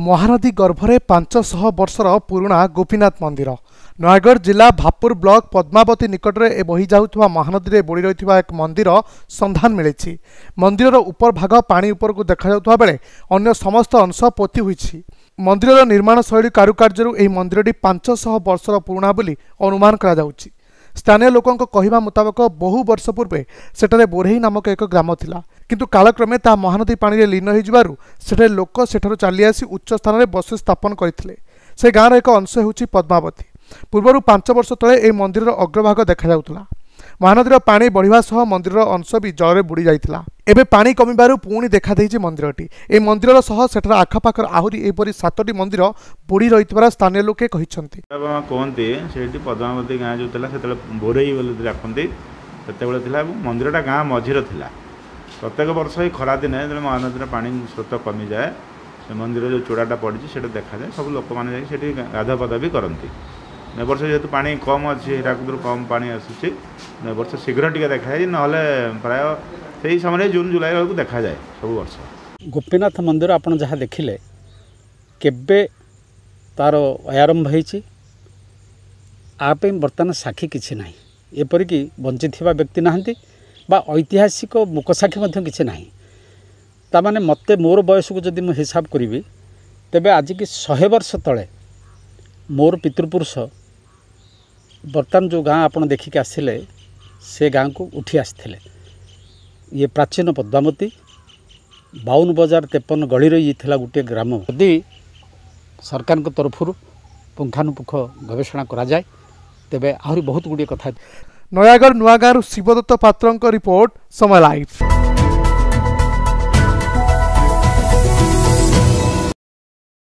ମହାନଦୀ ଗର୍ଭରେ ପାଞ୍ଚଶହ ବର୍ଷର ପୁରୁଣା ଗୋପୀନାଥ ମନ୍ଦିର ନୟାଗଡ଼ ଜିଲ୍ଲା ଭାପୁର ବ୍ଲକ ପଦ୍ମାବତୀ ନିକଟରେ ଏ ବହିଯାଉଥିବା ମହାନଦୀରେ ବୁଡ଼ି ରହିଥିବା ଏକ ମନ୍ଦିର ସନ୍ଧାନ ମିଳିଛି ମନ୍ଦିରର ଉପର ଭାଗ ପାଣି ଉପରକୁ ଦେଖାଯାଉଥିବା ବେଳେ ଅନ୍ୟ ସମସ୍ତ ଅଂଶ ପୋତି ହୋଇଛି ମନ୍ଦିରର ନିର୍ମାଣ ଶୈଳୀ କାରୁକାର୍ଯ୍ୟରୁ ଏହି ମନ୍ଦିରଟି ପାଞ୍ଚଶହ ବର୍ଷର ପୁରୁଣା ବୋଲି ଅନୁମାନ କରାଯାଉଛି ସ୍ଥାନୀୟ ଲୋକଙ୍କ କହିବା ମୁତାବକ ବହୁ ବର୍ଷ ପୂର୍ବେ ସେଠାରେ ବୋରେହି ନାମକ ଏକ ଗ୍ରାମ ଥିଲା କିନ୍ତୁ କାଳକ୍ରମେ ତାହା ମହାନଦୀ ପାଣିରେ ଲୀନ ହୋଇଯିବାରୁ ସେଠାରେ ଲୋକ ସେଠାରୁ ଚାଲିଆସି ଉଚ୍ଚ ସ୍ଥାନରେ ବସି କରିଥିଲେ ସେ ଗାଁର ଏକ ଅଂଶ ହେଉଛି ପଦ୍ମାବତୀ ପୂର୍ବରୁ ପାଞ୍ଚ ବର୍ଷ ତଳେ ଏହି ମନ୍ଦିରର ଅଗ୍ରଭାଗ ଦେଖାଯାଉଥିଲା মহানদীর পা বড়া সহ মন্দিরর অংশ বি জলরে বুড়ি যাই এবে পা কমিবার পুঁ দেখা দিয়েছে মন্দিরটি এই মন্দিরর সহ সেটার আখপাখর আহরি এইপরি সাতটি মন্দির বুড়ি রয়েছে স্থানীয় লোকে কিন্তু কুহতি সেইটি পদ্মাবতী গাঁ যে সেতবে বোরেই বলে ডাকতে ସେତେବେଳେ ଥିଲା ଏବଂ ମନ୍ଦିରଟା ଗାଁ ମଝିରେ ଥିଲା ପ୍ରତ୍ୟେକ ବର୍ଷ ଏଇ ଖରାଦିନେ ଯେତେବେଳେ ମହାନଦୀର ପାଣି ସ୍ରୋତ କମିଯାଏ ସେ ମନ୍ଦିର ଯେଉଁ ଚୂଡ଼ାଟା ପଡ଼ିଛି ସେଇଟା ଦେଖାଯାଏ ସବୁ ଲୋକମାନେ ଯାଇକି ସେଠି ଗାଧୁଆପାଧୁଆ ବି କରନ୍ତି ନେବର୍ଷ ଯେହେତୁ ପାଣି କମ୍ ଅଛି ହୀରାକୁଦରୁ କମ୍ ପାଣି ଆସୁଛି ନେବର୍ଷ ଶୀଘ୍ର ଟିକେ ଦେଖାଯାଏ ନହେଲେ ପ୍ରାୟ ସେହି ସମୟରେ ଜୁନ୍ ଜୁଲାଇ ବେଳକୁ ଦେଖାଯାଏ ସବୁ ବର୍ଷ ଗୋପୀନାଥ ମନ୍ଦିର ଆପଣ ଯାହା ଦେଖିଲେ କେବେ ତା'ର ଆରମ୍ଭ ହେଇଛି ଆ ପାଇଁ ବର୍ତ୍ତମାନ ସାକ୍ଷୀ କିଛି ନାହିଁ ଏପରିକି ବଞ୍ଚିଥିବା ବ୍ୟକ୍ତି ନାହାନ୍ତି ବା ଐତିହାସିକ ମୁକସାକ୍ଷୀ ମଧ୍ୟ କିଛି ନାହିଁ ତା'ମାନେ ମୋତେ ମୋର ବୟସକୁ ଯଦି ମୁଁ ହିସାବ କରିବି ତେବେ ଆଜିକି ଶହେ ବର୍ଷ ତଳେ ମୋର ପିତୃପୁରୁଷ बर्तान जो देखिक गाँ आसेस गाँको उठिआसिले ये प्राचीन पद्मती बान बजार तेपन गढिर या गोटे ग्राम यदि जति सरकारको तरफु पुङ्खानुपुङ्ख गवेषणा गराए तेबै आहुरी बहुत गुड कथा नयाँ नुवा गाँ शद पत्रको रिपोर्ट लाइफ